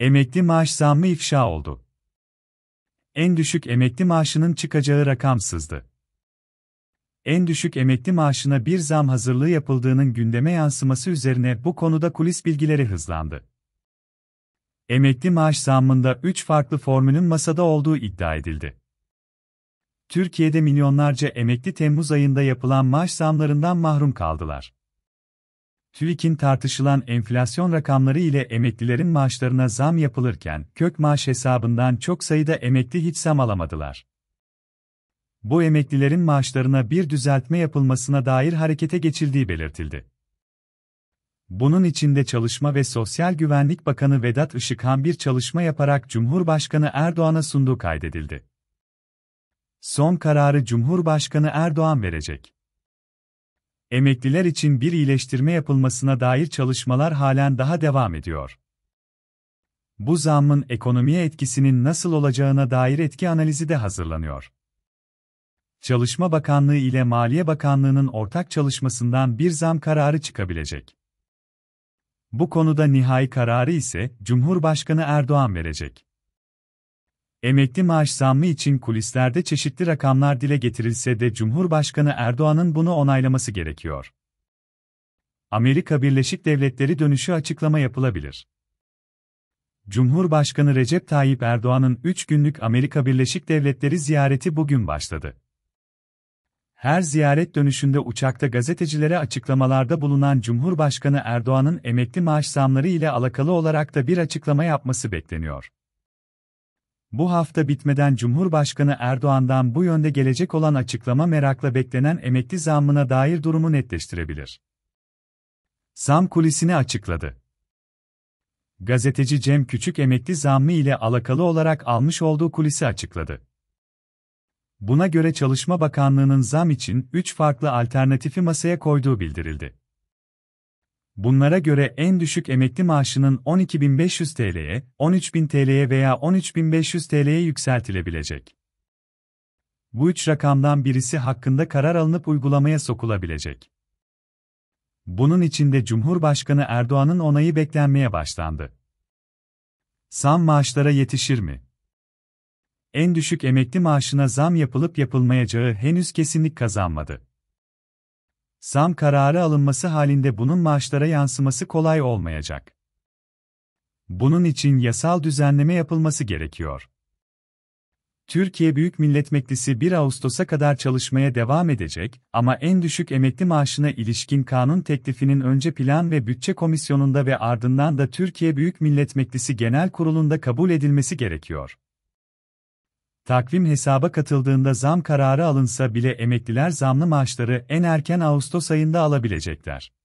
Emekli maaş zammı ifşa oldu. En düşük emekli maaşının çıkacağı rakamsızdı. En düşük emekli maaşına bir zam hazırlığı yapıldığının gündeme yansıması üzerine bu konuda kulis bilgileri hızlandı. Emekli maaş zammında 3 farklı formülün masada olduğu iddia edildi. Türkiye'de milyonlarca emekli Temmuz ayında yapılan maaş zamlarından mahrum kaldılar. TÜİK'in tartışılan enflasyon rakamları ile emeklilerin maaşlarına zam yapılırken, kök maaş hesabından çok sayıda emekli hiç zam alamadılar. Bu emeklilerin maaşlarına bir düzeltme yapılmasına dair harekete geçildiği belirtildi. Bunun içinde Çalışma ve Sosyal Güvenlik Bakanı Vedat Işıkhan bir çalışma yaparak Cumhurbaşkanı Erdoğan'a sunduğu kaydedildi. Son kararı Cumhurbaşkanı Erdoğan verecek emekliler için bir iyileştirme yapılmasına dair çalışmalar halen daha devam ediyor. Bu zammın ekonomiye etkisinin nasıl olacağına dair etki analizi de hazırlanıyor. Çalışma Bakanlığı ile Maliye Bakanlığı'nın ortak çalışmasından bir zam kararı çıkabilecek. Bu konuda nihai kararı ise Cumhurbaşkanı Erdoğan verecek. Emekli maaş zammı için kulislerde çeşitli rakamlar dile getirilse de Cumhurbaşkanı Erdoğan'ın bunu onaylaması gerekiyor. Amerika Birleşik Devletleri dönüşü açıklama yapılabilir. Cumhurbaşkanı Recep Tayyip Erdoğan'ın 3 günlük Amerika Birleşik Devletleri ziyareti bugün başladı. Her ziyaret dönüşünde uçakta gazetecilere açıklamalarda bulunan Cumhurbaşkanı Erdoğan'ın emekli maaş zamları ile alakalı olarak da bir açıklama yapması bekleniyor. Bu hafta bitmeden Cumhurbaşkanı Erdoğan'dan bu yönde gelecek olan açıklama merakla beklenen emekli zammına dair durumu netleştirebilir. Zam kulisini açıkladı. Gazeteci Cem Küçük emekli zammı ile alakalı olarak almış olduğu kulisi açıkladı. Buna göre Çalışma Bakanlığı'nın zam için 3 farklı alternatifi masaya koyduğu bildirildi. Bunlara göre en düşük emekli maaşının 12.500 TL'ye, 13.000 TL'ye veya 13.500 TL'ye yükseltilebilecek. Bu üç rakamdan birisi hakkında karar alınıp uygulamaya sokulabilecek. Bunun içinde Cumhurbaşkanı Erdoğan'ın onayı beklenmeye başlandı. Zam maaşlara yetişir mi? En düşük emekli maaşına zam yapılıp yapılmayacağı henüz kesinlik kazanmadı. Zam kararı alınması halinde bunun maaşlara yansıması kolay olmayacak. Bunun için yasal düzenleme yapılması gerekiyor. Türkiye Büyük Millet Meclisi 1 Ağustos'a kadar çalışmaya devam edecek ama en düşük emekli maaşına ilişkin kanun teklifinin önce Plan ve Bütçe Komisyonu'nda ve ardından da Türkiye Büyük Millet Meclisi Genel Kurulu'nda kabul edilmesi gerekiyor. Takvim hesaba katıldığında zam kararı alınsa bile emekliler zamlı maaşları en erken Ağustos ayında alabilecekler.